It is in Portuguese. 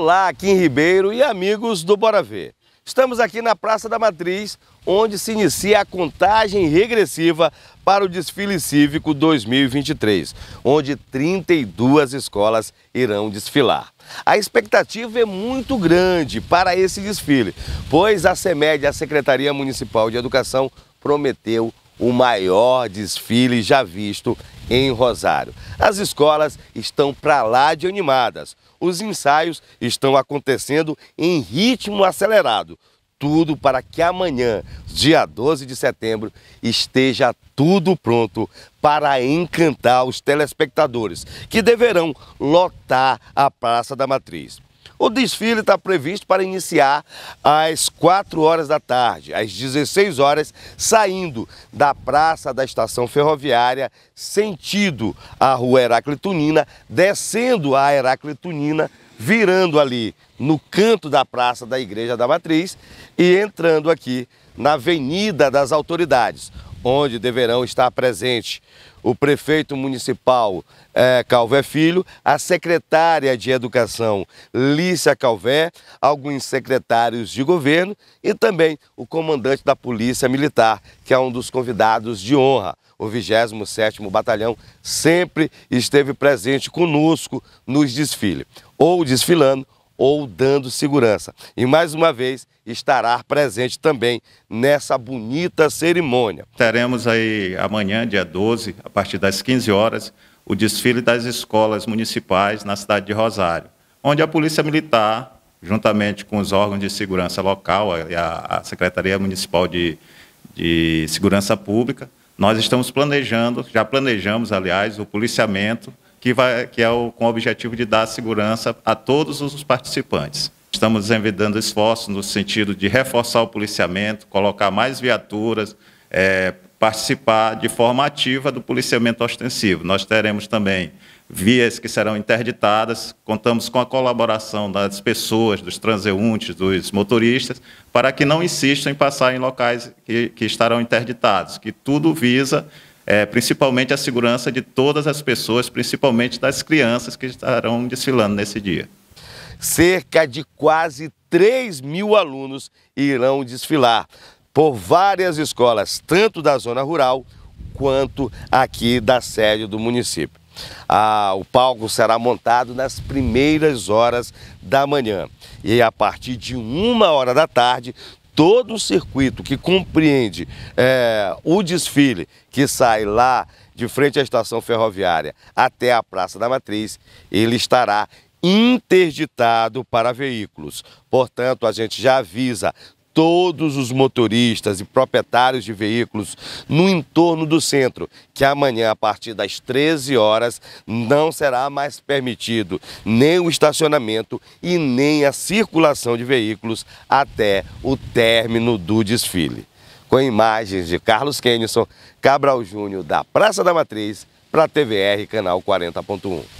Olá, aqui em Ribeiro e amigos do Bora Ver. Estamos aqui na Praça da Matriz, onde se inicia a contagem regressiva para o desfile cívico 2023, onde 32 escolas irão desfilar. A expectativa é muito grande para esse desfile, pois a SEMED, a Secretaria Municipal de Educação, prometeu o maior desfile já visto em Rosário. As escolas estão para lá de animadas. Os ensaios estão acontecendo em ritmo acelerado. Tudo para que amanhã, dia 12 de setembro, esteja tudo pronto para encantar os telespectadores que deverão lotar a Praça da Matriz. O desfile está previsto para iniciar às 4 horas da tarde, às 16 horas, saindo da Praça da Estação Ferroviária, sentido a Rua Heracletunina, descendo a Heracletunina, virando ali no canto da Praça da Igreja da Matriz e entrando aqui na Avenida das Autoridades onde deverão estar presentes o prefeito municipal é, Calvé Filho, a secretária de Educação Lícia Calvé, alguns secretários de governo e também o comandante da Polícia Militar, que é um dos convidados de honra. O 27º Batalhão sempre esteve presente conosco nos desfiles, ou desfilando ou dando segurança. E mais uma vez estará presente também nessa bonita cerimônia. Teremos aí amanhã, dia 12, a partir das 15 horas, o desfile das escolas municipais na cidade de Rosário, onde a Polícia Militar, juntamente com os órgãos de segurança local e a, Secretaria Municipal de, de Segurança Pública, nós estamos planejando, já planejamos, aliás, o policiamento que, vai, que é o, com o objetivo de dar segurança a todos os participantes. Estamos desenvolvendo esforços no sentido de reforçar o policiamento, colocar mais viaturas, é, participar de forma ativa do policiamento ostensivo. Nós teremos também vias que serão interditadas, contamos com a colaboração das pessoas, dos transeuntes, dos motoristas, para que não insistam em passar em locais que, que estarão interditados, que tudo visa é, principalmente a segurança de todas as pessoas, principalmente das crianças que estarão desfilando nesse dia. Cerca de quase 3 mil alunos irão desfilar por várias escolas, tanto da zona rural quanto aqui da sede do município. Ah, o palco será montado nas primeiras horas da manhã. E a partir de uma hora da tarde, todo o circuito que compreende é, o desfile que sai lá de frente à estação ferroviária até a Praça da Matriz, ele estará interditado para veículos. Portanto, a gente já avisa todos os motoristas e proprietários de veículos no entorno do centro, que amanhã, a partir das 13 horas, não será mais permitido nem o estacionamento e nem a circulação de veículos até o término do desfile. Com imagens de Carlos Kenison, Cabral Júnior, da Praça da Matriz, para a TVR, canal 40.1.